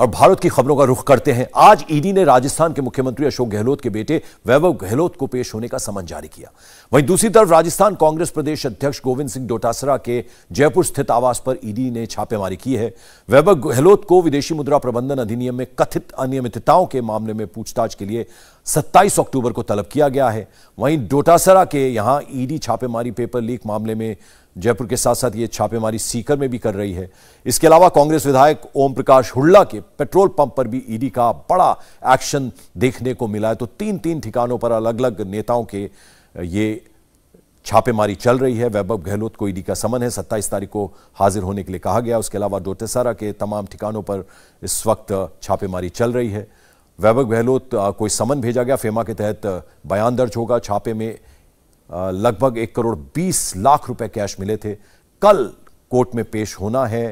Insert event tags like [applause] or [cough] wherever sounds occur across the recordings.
और भारत की खबरों का रुख करते हैं आज ईडी ने राजस्थान के मुख्यमंत्री अशोक गहलोत के बेटे वैभव गहलोत को पेश होने का समन जारी किया वहीं दूसरी तरफ राजस्थान कांग्रेस प्रदेश अध्यक्ष गोविंद सिंह डोटासरा के जयपुर स्थित आवास पर ईडी ने छापेमारी की है वैभव गहलोत को विदेशी मुद्रा प्रबंधन अधिनियम में कथित अनियमितताओं के मामले में पूछताछ के लिए सत्ताईस अक्टूबर को तलब किया गया है वहीं डोटासरा के यहां ईडी छापेमारी पेपर लीक मामले में जयपुर के साथ साथ ये छापेमारी सीकर में भी कर रही है इसके अलावा कांग्रेस विधायक ओम प्रकाश हुड्ला के पेट्रोल पंप पर भी ईडी का बड़ा एक्शन देखने को मिला है तो तीन तीन ठिकानों पर अलग अलग नेताओं के ये छापेमारी चल रही है वैभव गहलोत को ईडी का समन है सत्ताईस तारीख को हाजिर होने के लिए कहा गया उसके अलावा डोटेसारा के तमाम ठिकानों पर इस वक्त छापेमारी चल रही है वैभव गहलोत कोई समन भेजा गया फेमा के तहत बयान दर्ज होगा छापे में लगभग एक करोड़ बीस लाख रुपए कैश मिले थे कल कोर्ट में पेश होना है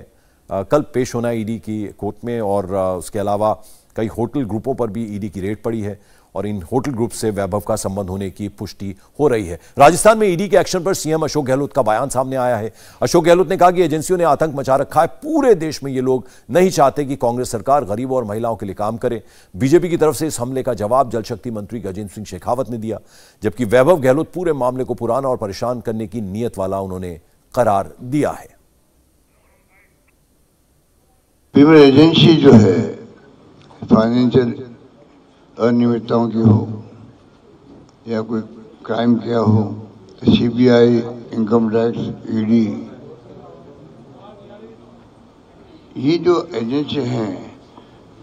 कल पेश होना ईडी की कोर्ट में और उसके अलावा कई होटल ग्रुपों पर भी ईडी e की रेड पड़ी है और इन होटल ग्रुप से वैभव का संबंध होने की पुष्टि हो रही है राजस्थान में ईडी e के एक्शन पर सीएम अशोक गहलोत का बयान सामने आया है अशोक गहलोत ने कहा कि एजेंसियों ने आतंक मचा रखा है पूरे देश में ये लोग नहीं चाहते कि कांग्रेस सरकार गरीबों और महिलाओं के लिए काम करे बीजेपी की तरफ से इस हमले का जवाब जल शक्ति मंत्री गजेंद्र सिंह शेखावत ने दिया जबकि वैभव गहलोत पूरे मामले को पुराना और परेशान करने की नीयत वाला उन्होंने करार दिया है एजेंसी जो है फाइनेंशियल अनियमितताओं की हो या कोई क्राइम किया हो तो सीबीआई इनकम टैक्स ईडी ये जो एजेंसी हैं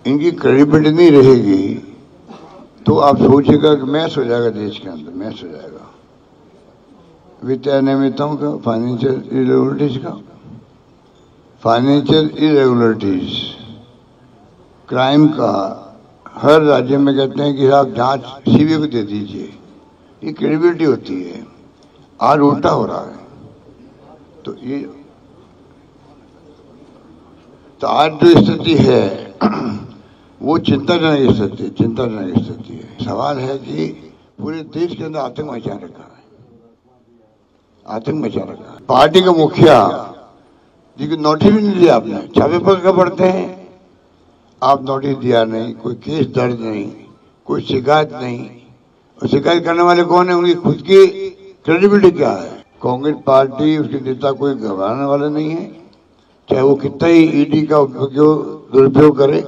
इनकी क्रेडिबिलिटी नहीं रहेगी तो आप सोचेगा कि मैं हो जाएगा देश के अंदर मैं हो जाएगा वित्तीय अनियमितताओं का फाइनेंशियल इरेगुलरिटीज का फाइनेंशियल इरेगुलरिटीज़ क्राइम का हर राज्य में कहते हैं कि आप जांच सीबीआई को दे दीजिए ये क्रेडिबिलिटी होती है आज उल्टा हो रहा है तो ये तो आज जो स्थिति है [clears throat] वो चिंताजनक स्थिति चिंताजनक स्थिति है सवाल है कि पूरे देश के अंदर आतंक मचा रखा है आतंक मचा रखा है पार्टी का मुखिया जी को नोटिस भी नहीं दिया आपने छापे पर क्या हैं आप नोटिस दिया नहीं कोई केस दर्ज नहीं कोई शिकायत नहीं और शिकायत करने वाले कौन है उनकी खुद की क्रेडिबिलिटी क्या है कांग्रेस पार्टी उसके नेता कोई घबराने वाले नहीं है चाहे वो कितना ही ईडी e का उपयोग दुरुपयोग करे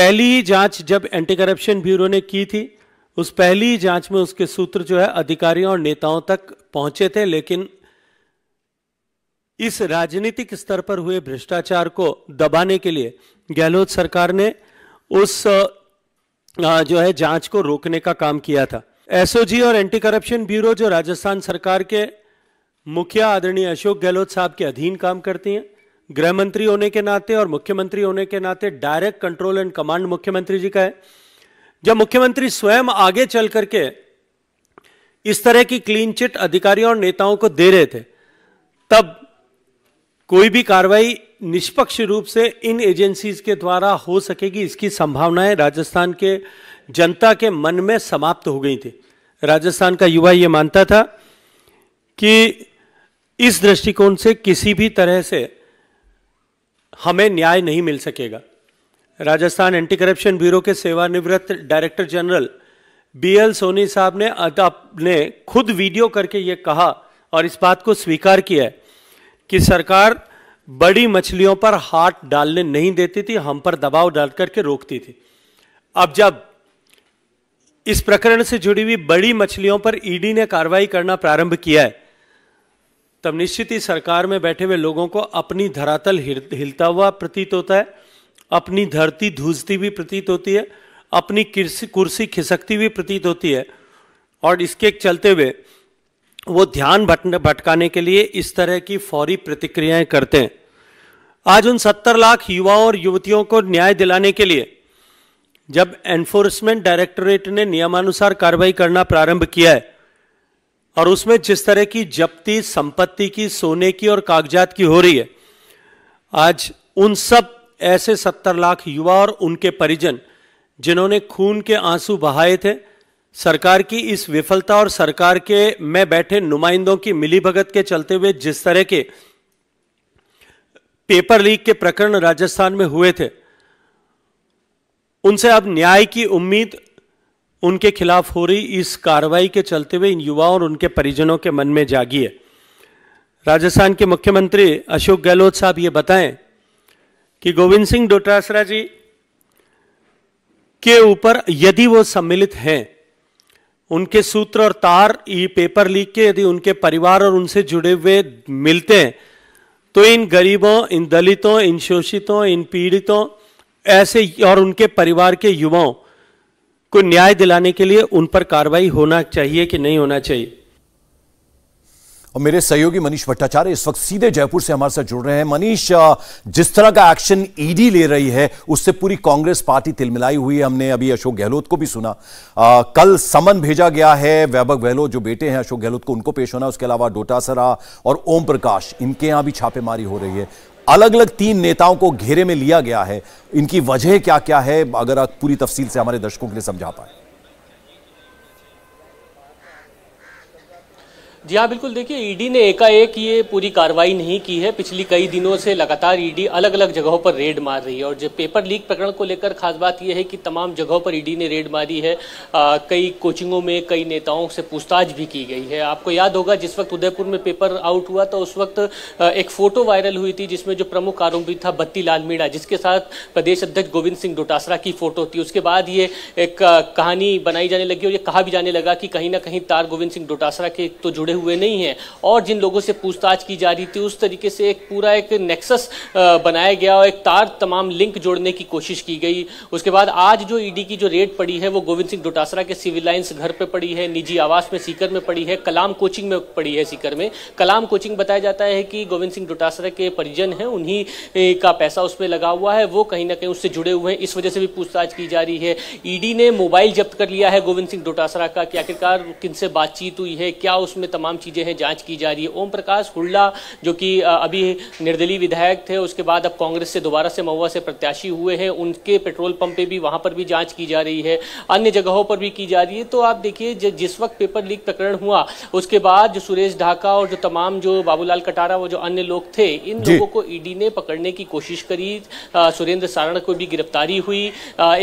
पहली जांच जब एंटी करप्शन ब्यूरो ने की थी उस पहली जांच में उसके सूत्र जो है अधिकारियों और नेताओं तक पहुंचे थे लेकिन इस राजनीतिक स्तर पर हुए भ्रष्टाचार को दबाने के लिए गहलोत सरकार ने उस जो है जांच को रोकने का काम किया था एसओजी और एंटी करप्शन ब्यूरो जो राजस्थान सरकार के मुखिया आदरणीय अशोक गहलोत साहब के अधीन काम करती हैं गृह मंत्री होने के नाते और मुख्यमंत्री होने के नाते डायरेक्ट कंट्रोल एंड कमांड मुख्यमंत्री जी का है जब मुख्यमंत्री स्वयं आगे चल करके इस तरह की क्लीन चिट अधिकारियों और नेताओं को दे रहे थे तब कोई भी कार्रवाई निष्पक्ष रूप से इन एजेंसीज के द्वारा हो सकेगी इसकी संभावनाएं राजस्थान के जनता के मन में समाप्त हो गई थी राजस्थान का युवा ये मानता था कि इस दृष्टिकोण से किसी भी तरह से हमें न्याय नहीं मिल सकेगा राजस्थान एंटी करप्शन ब्यूरो के सेवानिवृत्त director general B L Soni साहब ने अपने खुद वीडियो करके ये कहा और इस बात को स्वीकार किया है कि सरकार बड़ी मछलियों पर हाथ डालने नहीं देती थी हम पर दबाव डाल करके रोकती थी अब जब इस प्रकरण से जुड़ी हुई बड़ी मछलियों पर ईडी e ने कार्रवाई करना प्रारंभ किया है तब निश्चित ही सरकार में बैठे हुए लोगों को अपनी धरातल हिलता हुआ प्रतीत होता है अपनी धरती धूजती भी प्रतीत होती है अपनी कुर्सी खिसकती हुई प्रतीत होती है और इसके चलते हुए वो ध्यान भटकाने के लिए इस तरह की फौरी प्रतिक्रियाएं करते हैं आज उन सत्तर लाख युवाओं और युवतियों को न्याय दिलाने के लिए जब एनफोर्समेंट डायरेक्टोरेट ने नियमानुसार कार्रवाई करना प्रारंभ किया है और उसमें जिस तरह की जब्ती संपत्ति की सोने की और कागजात की हो रही है आज उन सब ऐसे सत्तर लाख युवा और उनके परिजन जिन्होंने खून के आंसू बहाए थे सरकार की इस विफलता और सरकार के में बैठे नुमाइंदों की मिलीभगत के चलते हुए जिस तरह के पेपर लीक के प्रकरण राजस्थान में हुए थे उनसे अब न्याय की उम्मीद उनके खिलाफ हो रही इस कार्रवाई के चलते हुए इन युवाओं और उनके परिजनों के मन में जागी है राजस्थान के मुख्यमंत्री अशोक गहलोत साहब ये बताएं कि गोविंद सिंह डोटासरा जी के ऊपर यदि वो सम्मिलित हैं उनके सूत्र और तार ये पेपर लीक के यदि उनके परिवार और उनसे जुड़े हुए मिलते हैं तो इन गरीबों इन दलितों इन शोषितों इन पीड़ितों ऐसे और उनके परिवार के युवाओं को न्याय दिलाने के लिए उन पर कार्रवाई होना चाहिए कि नहीं होना चाहिए और मेरे सहयोगी मनीष भट्टाचार्य इस वक्त सीधे जयपुर से हमारे साथ जुड़ रहे हैं मनीष जिस तरह का एक्शन ईडी ले रही है उससे पूरी कांग्रेस पार्टी तिलमिलाई हुई है हमने अभी अशोक गहलोत को भी सुना आ, कल समन भेजा गया है वैभव गहलोत जो बेटे हैं अशोक गहलोत को उनको पेश होना उसके अलावा डोटासरा और ओम प्रकाश इनके यहां भी छापेमारी हो रही है अलग अलग तीन नेताओं को घेरे में लिया गया है इनकी वजह क्या क्या है अगर आप पूरी तफसील से हमारे दर्शकों के लिए समझा पाए जी हाँ बिल्कुल देखिए ईडी e ने एकाएक ये पूरी कार्रवाई नहीं की है पिछली कई दिनों से लगातार ईडी e अलग अलग जगहों पर रेड मार रही है और जो पेपर लीक प्रकरण को लेकर खास बात यह है कि तमाम जगहों पर ईडी e ने रेड मारी है आ, कई कोचिंगों में कई नेताओं से पूछताछ भी की गई है आपको याद होगा जिस वक्त उदयपुर में पेपर आउट हुआ तो उस वक्त एक फोटो वायरल हुई थी जिसमें जो प्रमुख आरोपी था बत्ती लाल मीणा जिसके साथ प्रदेश अध्यक्ष गोविंद सिंह डोटासरा की फोटो थी उसके बाद ये एक कहानी बनाई जाने लगी और ये कहा भी जाने लगा कि कहीं ना कहीं तार गोविंद सिंह डोटासरा के तो जुड़े हुए नहीं हैं और जिन लोगों से पूछताछ की जा रही थी उस तरीके से एक पूरा एक नेक्सस बनाया गया और एक तार तमाम लिंक जोड़ने की कोशिश की गई उसके बाद आज जो ईडी e की जो रेड पड़ी है वो गोविंद सिंह डोटासरा के सिविल लाइन्स घर पर पड़ी है निजी आवास में सीकर में पड़ी है कलाम कोचिंग में पड़ी है सीकर में कलाम कोचिंग बताया जाता है कि गोविंद सिंह डोटासरा के परिजन हैं उन्हीं का पैसा उसमें लगा हुआ है वो कहीं ना कहीं उससे जुड़े हुए हैं इस वजह से भी पूछताछ की जा रही है ईडी e ने मोबाइल जब्त कर लिया है गोविंद सिंह डोटासरा का कि आखिरकार किनसे बातचीत हुई है क्या उसमें तमाम तमाम चीज़ें हैं जांच की जा रही है ओम प्रकाश हुड्डा जो कि अभी निर्दलीय विधायक थे उसके बाद अब कांग्रेस से दोबारा से महुआ से प्रत्याशी हुए हैं उनके पेट्रोल पंप पे भी वहाँ पर भी जाँच की जा रही है अन्य जगहों पर भी की जा रही है तो आप देखिए जिस वक्त पेपर लीक प्रकरण हुआ उसके बाद जो सुरेश ढाका और जो तमाम जो बाबूलाल कटारा वो जो अन्य लोग थे इन लोगों को ईडी ने पकड़ने की कोशिश करी सुरेंद्र सारण को भी गिरफ्तारी हुई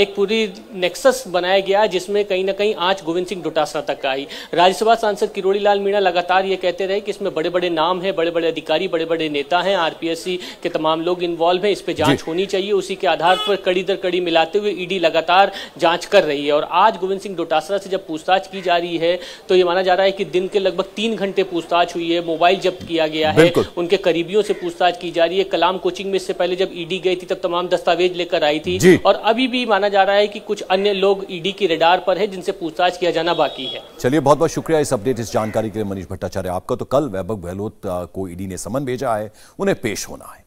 एक पूरी नेक्सस बनाया गया जिसमें कहीं ना कहीं आज गोविंद सिंह डोटासरा तक आई राज्यसभा सांसद किरोड़ी लाल मीणा लगातार ये कहते रहे कि इसमें बड़े बड़े नाम हैं बड़े बड़े अधिकारी बड़े बड़े नेता हैं आरपीएससी के तमाम लोग इन्वॉल्व हैं इस पर जांच होनी चाहिए उसी के आधार पर कड़ी दर कड़ी मिलाते हुए ईडी लगातार जांच कर रही है और आज गोविंद सिंह डोटासरा से जब पूछताछ की जा रही है तो ये माना जा रहा है कि दिन के लगभग तीन घंटे पूछताछ हुई है मोबाइल जब्त किया गया है उनके करीबियों से पूछताछ की जा रही है कलाम कोचिंग में इससे पहले जब ईडी गई थी तब तमाम दस्तावेज लेकर आई थी और अभी भी माना जा रहा है कि कुछ अन्य लोग ईडी की रेडार पर है जिनसे पूछताछ किया जाना बाकी है चलिए बहुत बहुत शुक्रिया इस अपडेट इस जानकारी के लिए मनीष भट्टाचार्य आपका तो कल वैभव गहलोत को ईडी e ने समन भेजा है उन्हें पेश होना है